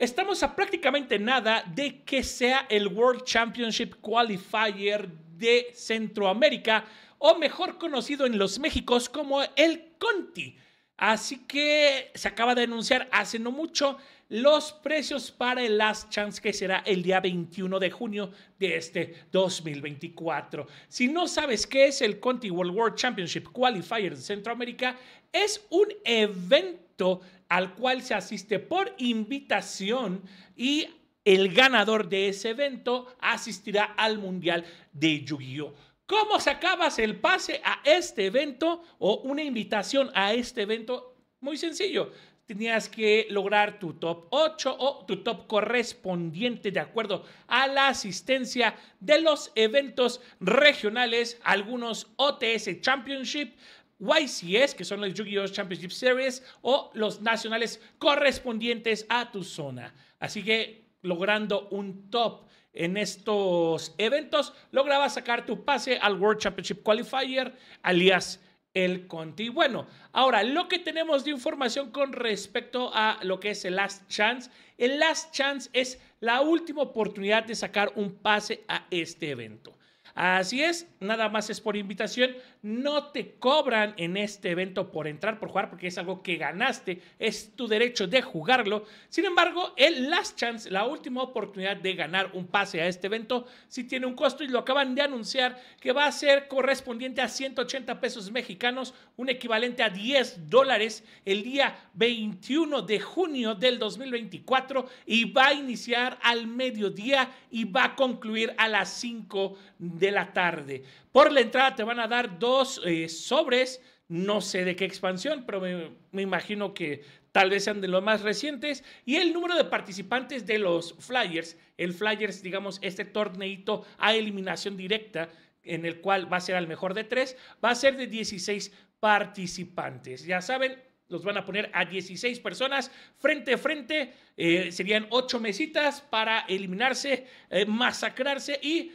Estamos a prácticamente nada de que sea el World Championship Qualifier de Centroamérica, o mejor conocido en los Méxicos como el Conti. Así que se acaba de anunciar hace no mucho los precios para el Last Chance que será el día 21 de junio de este 2024. Si no sabes qué es el Conti World World Championship Qualifier de Centroamérica, es un evento al cual se asiste por invitación y el ganador de ese evento asistirá al Mundial de Yu-Gi-Oh! ¿Cómo sacabas el pase a este evento o una invitación a este evento? Muy sencillo. Tenías que lograr tu top 8 o tu top correspondiente de acuerdo a la asistencia de los eventos regionales, algunos OTS Championship, YCS, que son los Yu-Gi-Oh! Championship Series, o los nacionales correspondientes a tu zona. Así que logrando un top en estos eventos, lograba sacar tu pase al World Championship Qualifier, alias el Conti. Bueno, ahora lo que tenemos de información con respecto a lo que es el Last Chance. El Last Chance es la última oportunidad de sacar un pase a este evento. Así es, nada más es por invitación. No te cobran en este evento por entrar, por jugar, porque es algo que ganaste, es tu derecho de jugarlo. Sin embargo, el Last Chance, la última oportunidad de ganar un pase a este evento, sí tiene un costo y lo acaban de anunciar que va a ser correspondiente a 180 pesos mexicanos, un equivalente a 10 dólares el día 21 de junio del 2024 y va a iniciar al mediodía y va a concluir a las 5 de la tarde. Por la entrada te van a dar dos eh, sobres, no sé de qué expansión, pero me, imagino que tal vez sean de los más recientes. Y el número de participantes de los Flyers, el Flyers, digamos, este torneito a eliminación directa, en el cual va a ser al mejor de tres, va a ser de 16 participantes. Ya saben, los van a poner a 16 personas frente a frente. Eh, serían 8 mesitas para eliminarse, eh, masacrarse y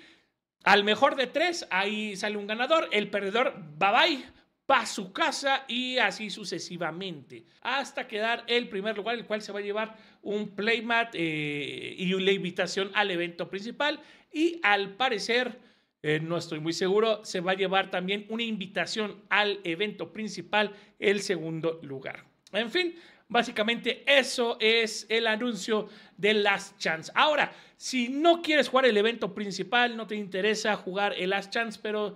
al mejor de tres, ahí sale un ganador. El perdedor, bye bye, va a su casa y así sucesivamente. Hasta quedar el primer lugar, el cual se va a llevar un playmat eh, y una invitación al evento principal. Y al parecer, eh, no estoy muy seguro, se va a llevar también una invitación al evento principal, el segundo lugar. En fin, Básicamente eso es el anuncio de Last Chance. Ahora, si no quieres jugar el evento principal, no te interesa jugar el Last Chance, pero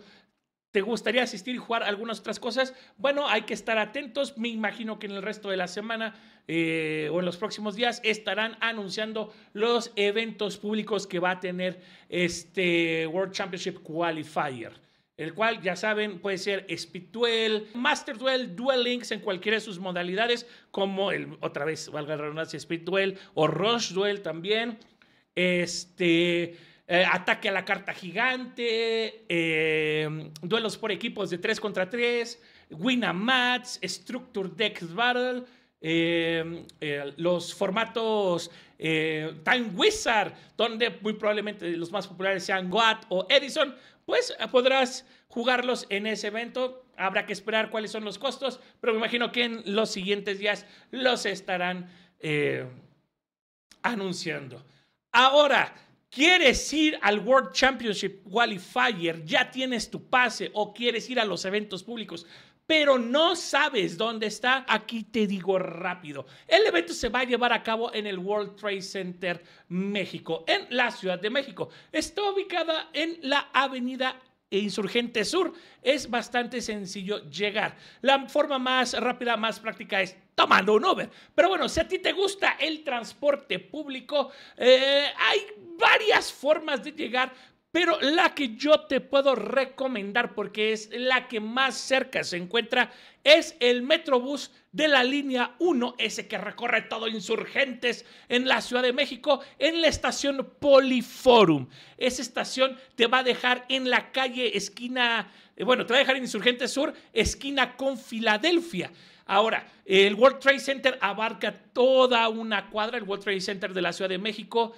te gustaría asistir y jugar algunas otras cosas, bueno, hay que estar atentos. Me imagino que en el resto de la semana eh, o en los próximos días estarán anunciando los eventos públicos que va a tener este World Championship Qualifier el cual ya saben puede ser Speed Duel, Master Duel, Duel Links en cualquiera de sus modalidades, como el, otra vez, valga la Speed Duel o Rush Duel también. Este. Eh, ataque a la carta gigante, eh, duelos por equipos de 3 contra 3, Winamats, Structure Deck Battle, eh, los formatos Time Wizard, donde muy probablemente los más populares sean Goat o Edison, pues ah, podrás jugarlos en ese evento. Habrá que esperar cuáles son los costos, pero me imagino que en los siguientes días los estarán eh, anunciando. Ahora, ¿quieres ir al World Championship Qualifier? ¿Ya tienes tu pase o quieres ir a los eventos públicos? pero no sabes dónde está, aquí te digo rápido. El evento se va a llevar a cabo en el World Trade Center México, en la Ciudad de México. Está ubicada en la avenida Insurgente Sur. Es bastante sencillo llegar. La forma más rápida, más práctica es tomando un Uber. Pero bueno, si a ti te gusta el transporte público, eh, hay varias formas de llegar, pero la que yo te puedo recomendar, porque es la que más cerca se encuentra, es el Metrobús de la línea 1, ese que recorre todo Insurgentes en la Ciudad de México, en la estación Poliforum. Esa estación te va a dejar en la calle esquina, eh, bueno, te va a dejar en Insurgentes Sur, esquina con Filadelfia. Ahora, el World Trade Center abarca toda una cuadra, el World Trade Center de la Ciudad de México,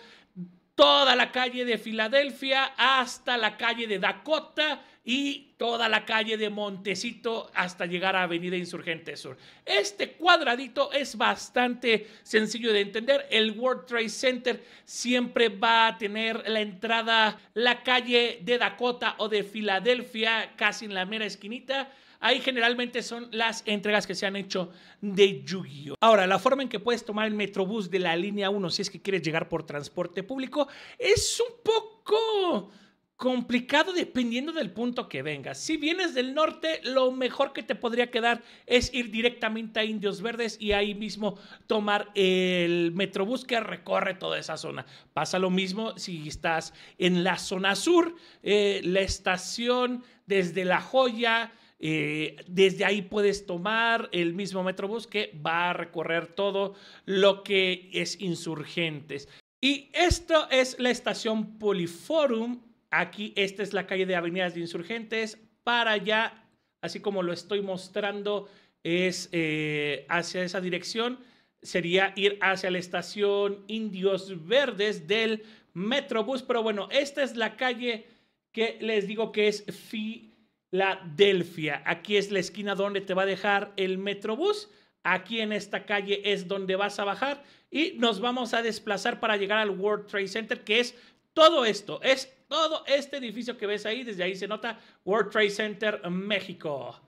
toda la calle de Filadelfia hasta la calle de Dakota y toda la calle de Montecito hasta llegar a Avenida Insurgente Sur. Este cuadradito es bastante sencillo de entender. El World Trade Center siempre va a tener la entrada, la calle de Dakota o de Filadelfia, casi en la mera esquinita Ahí generalmente son las entregas que se han hecho de Yu-Gi-Oh! Ahora, la forma en que puedes tomar el Metrobús de la línea 1 si es que quieres llegar por transporte público es un poco complicado dependiendo del punto que vengas. Si vienes del norte, lo mejor que te podría quedar es ir directamente a Indios Verdes y ahí mismo tomar el Metrobús que recorre toda esa zona. Pasa lo mismo si estás en la zona sur, eh, la estación desde La Joya, eh, desde ahí puedes tomar el mismo Metrobús que va a recorrer todo lo que es insurgentes. Y esto es la estación Poliforum. Aquí, esta es la calle de Avenidas de Insurgentes. Para allá, así como lo estoy mostrando, es eh, hacia esa dirección. Sería ir hacia la estación Indios Verdes del Metrobús. Pero bueno, esta es la calle que les digo que es Fi la Delfia. Aquí es la esquina donde te va a dejar el Metrobús. Aquí en esta calle es donde vas a bajar y nos vamos a desplazar para llegar al World Trade Center, que es todo esto, es todo este edificio que ves ahí. Desde ahí se nota World Trade Center México.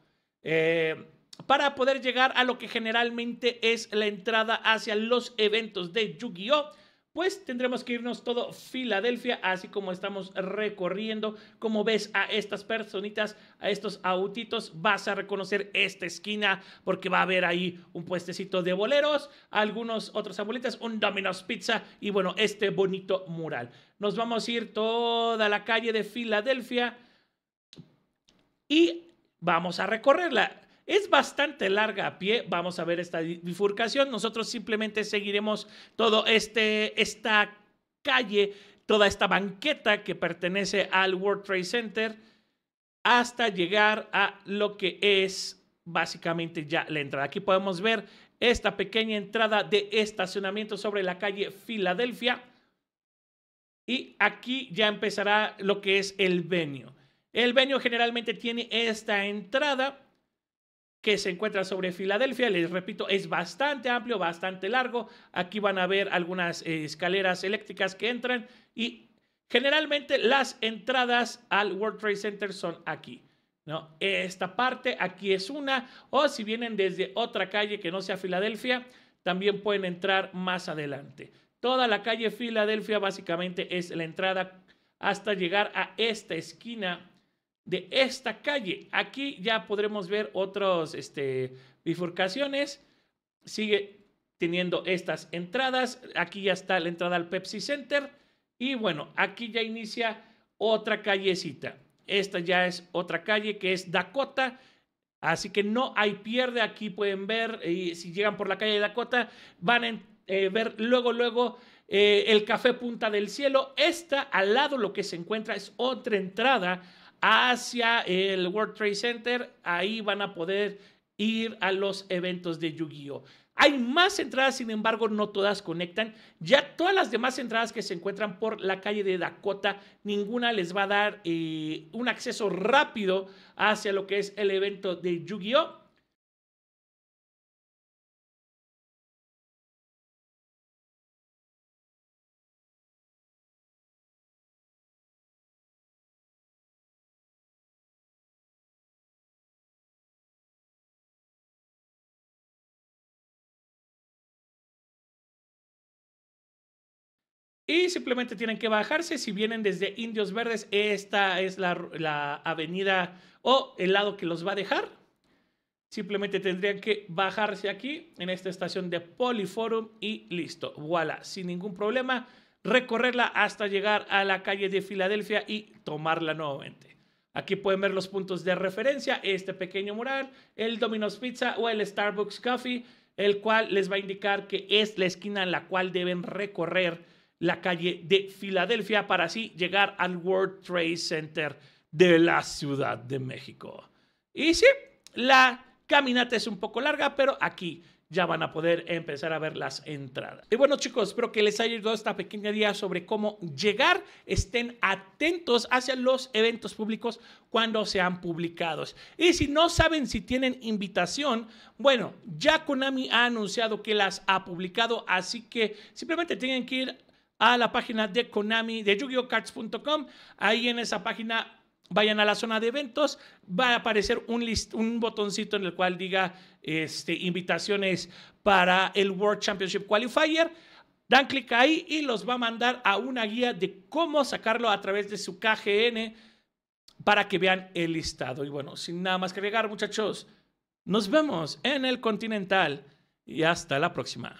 Eh, para poder llegar a lo que generalmente es la entrada hacia los eventos de Yu-Gi-Oh! pues tendremos que irnos todo Filadelfia, así como estamos recorriendo. Como ves a estas personitas, a estos autitos, vas a reconocer esta esquina porque va a haber ahí un puestecito de boleros, algunos otros abuelitas, un Domino's Pizza y bueno, este bonito mural. Nos vamos a ir toda la calle de Filadelfia y vamos a recorrerla. Es bastante larga a pie. Vamos a ver esta bifurcación. Nosotros simplemente seguiremos todo este, esta calle, toda esta banqueta que pertenece al World Trade Center hasta llegar a lo que es básicamente ya la entrada. Aquí podemos ver esta pequeña entrada de estacionamiento sobre la calle Filadelfia. Y aquí ya empezará lo que es el venio. El venio generalmente tiene esta entrada que se encuentra sobre Filadelfia. Les repito, es bastante amplio, bastante largo. Aquí van a ver algunas eh, escaleras eléctricas que entran y generalmente las entradas al World Trade Center son aquí. ¿no? Esta parte aquí es una, o si vienen desde otra calle que no sea Filadelfia, también pueden entrar más adelante. Toda la calle Filadelfia básicamente es la entrada hasta llegar a esta esquina de esta calle. Aquí ya podremos ver otras este, bifurcaciones. Sigue teniendo estas entradas. Aquí ya está la entrada al Pepsi Center. Y bueno, aquí ya inicia otra callecita. Esta ya es otra calle que es Dakota. Así que no hay pierde. Aquí pueden ver, y si llegan por la calle de Dakota, van a eh, ver luego, luego eh, el café Punta del Cielo. Esta al lado lo que se encuentra es otra entrada hacia el World Trade Center. Ahí van a poder ir a los eventos de Yu-Gi-Oh! Hay más entradas, sin embargo, no todas conectan. Ya todas las demás entradas que se encuentran por la calle de Dakota, ninguna les va a dar eh, un acceso rápido hacia lo que es el evento de Yu-Gi-Oh! Y simplemente tienen que bajarse. Si vienen desde Indios Verdes, esta es la, avenida o el lado que los va a dejar. Simplemente tendrían que bajarse aquí en esta estación de Poliforum y listo. Voilà, sin ningún problema, recorrerla hasta llegar a la calle de Filadelfia y tomarla nuevamente. Aquí pueden ver los puntos de referencia, este pequeño mural, el Domino's Pizza o el Starbucks Coffee, el cual les va a indicar que es la esquina en la cual deben recorrer la calle de Filadelfia para así llegar al World Trade Center de la Ciudad de México. Y sí, la caminata es un poco larga, pero aquí ya van a poder empezar a ver las entradas. Y bueno chicos, espero que les haya ayudado esta pequeña guía sobre cómo llegar. Estén atentos hacia los eventos públicos cuando sean publicados. Y si no saben si tienen invitación, bueno, ya Konami ha anunciado que las ha publicado, así que simplemente tienen que ir a la página de Konami de yu Ahí en esa página vayan a la zona de eventos, va a aparecer un, list, un botoncito en el cual diga este, invitaciones para el World Championship Qualifier. Dan clic ahí y los va a mandar a una guía de cómo sacarlo a través de su KGN para que vean el listado. Y bueno, sin nada más que agregar, muchachos, nos vemos en el Continental y hasta la próxima.